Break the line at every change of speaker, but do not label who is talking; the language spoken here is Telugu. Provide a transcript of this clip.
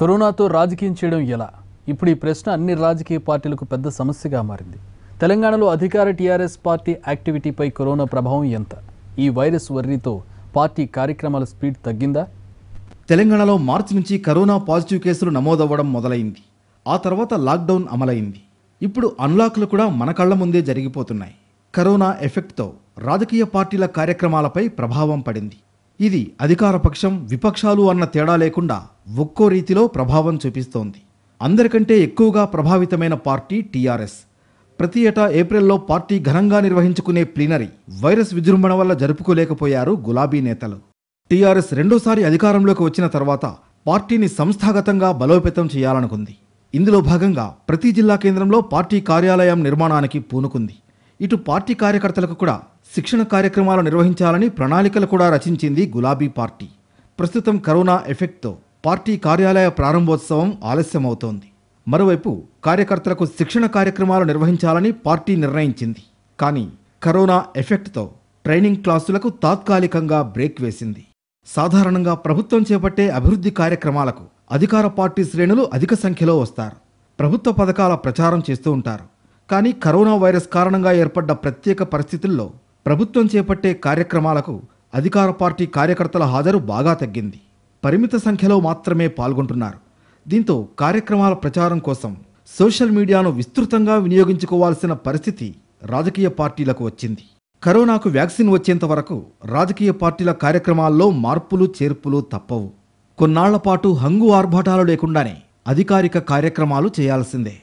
కరోనాతో రాజకీయం చేయడం ఎలా ఇప్పుడు ఈ ప్రశ్న అన్ని రాజకీయ పార్టీలకు పెద్ద సమస్యగా మారింది తెలంగాణలో అధికార టీఆర్ఎస్ పార్టీ యాక్టివిటీపై కరోనా ప్రభావం ఎంత ఈ వైరస్ వర్రీతో పార్టీ కార్యక్రమాల స్పీడ్ తగ్గిందా తెలంగాణలో మార్చి నుంచి కరోనా
పాజిటివ్ కేసులు నమోదవ్వడం మొదలైంది ఆ తర్వాత లాక్డౌన్ అమలైంది ఇప్పుడు అన్లాక్లు కూడా మన కళ్ల ముందే జరిగిపోతున్నాయి కరోనా ఎఫెక్ట్తో రాజకీయ పార్టీల కార్యక్రమాలపై ప్రభావం పడింది ఇది అధికారపక్షం విపక్షాలు అన్న తేడా లేకుండా ఒక్కో రీతిలో ప్రభావం చూపిస్తోంది అందరికంటే ఎక్కువగా ప్రభావితమైన పార్టీ టీఆర్ఎస్ ప్రతి ఏటా ఏప్రిల్లో పార్టీ ఘనంగా నిర్వహించుకునే ప్లీనరీ వైరస్ విజృంభణ వల్ల జరుపుకోలేకపోయారు గులాబీ నేతలు టీఆర్ఎస్ రెండోసారి అధికారంలోకి వచ్చిన తర్వాత పార్టీని సంస్థాగతంగా బలోపేతం చేయాలనుకుంది ఇందులో భాగంగా ప్రతి జిల్లా కేంద్రంలో పార్టీ కార్యాలయం నిర్మాణానికి పూనుకుంది ఇటు పార్టీ కార్యకర్తలకు కూడా శిక్షణ కార్యక్రమాలు నిర్వహించాలని ప్రణాళికలు కూడా రచించింది గులాబీ పార్టీ ప్రస్తుతం కరోనా ఎఫెక్ట్తో పార్టీ కార్యాలయ ప్రారంభోత్సవం ఆలస్యమవుతోంది మరోవైపు కార్యకర్తలకు శిక్షణ కార్యక్రమాలు నిర్వహించాలని పార్టీ నిర్ణయించింది కానీ కరోనా ఎఫెక్ట్తో ట్రైనింగ్ క్లాసులకు తాత్కాలికంగా బ్రేక్ వేసింది సాధారణంగా ప్రభుత్వం చేపట్టే అభివృద్ధి కార్యక్రమాలకు అధికార పార్టీ శ్రేణులు అధిక సంఖ్యలో వస్తారు ప్రభుత్వ పథకాల ప్రచారం చేస్తూ ఉంటారు కానీ కరోనా వైరస్ కారణంగా ఏర్పడ్డ ప్రత్యేక పరిస్థితుల్లో ప్రభుత్వం చేపట్టే కార్యక్రమాలకు అధికార పార్టీ కార్యకర్తల హాజరు బాగా తగ్గింది పరిమిత సంఖ్యలో మాత్రమే పాల్గొంటున్నారు దీంతో కార్యక్రమాల ప్రచారం కోసం సోషల్ మీడియాను విస్తృతంగా వినియోగించుకోవాల్సిన పరిస్థితి రాజకీయ పార్టీలకు వచ్చింది కరోనాకు వ్యాక్సిన్ వచ్చేంత వరకు రాజకీయ పార్టీల కార్యక్రమాల్లో మార్పులు చేర్పులు తప్పవు కొన్నాళ్లపాటు పాటు హంగు ఆర్భాటాలు లేకుండానే అధికారిక కార్యక్రమాలు చేయాల్సిందే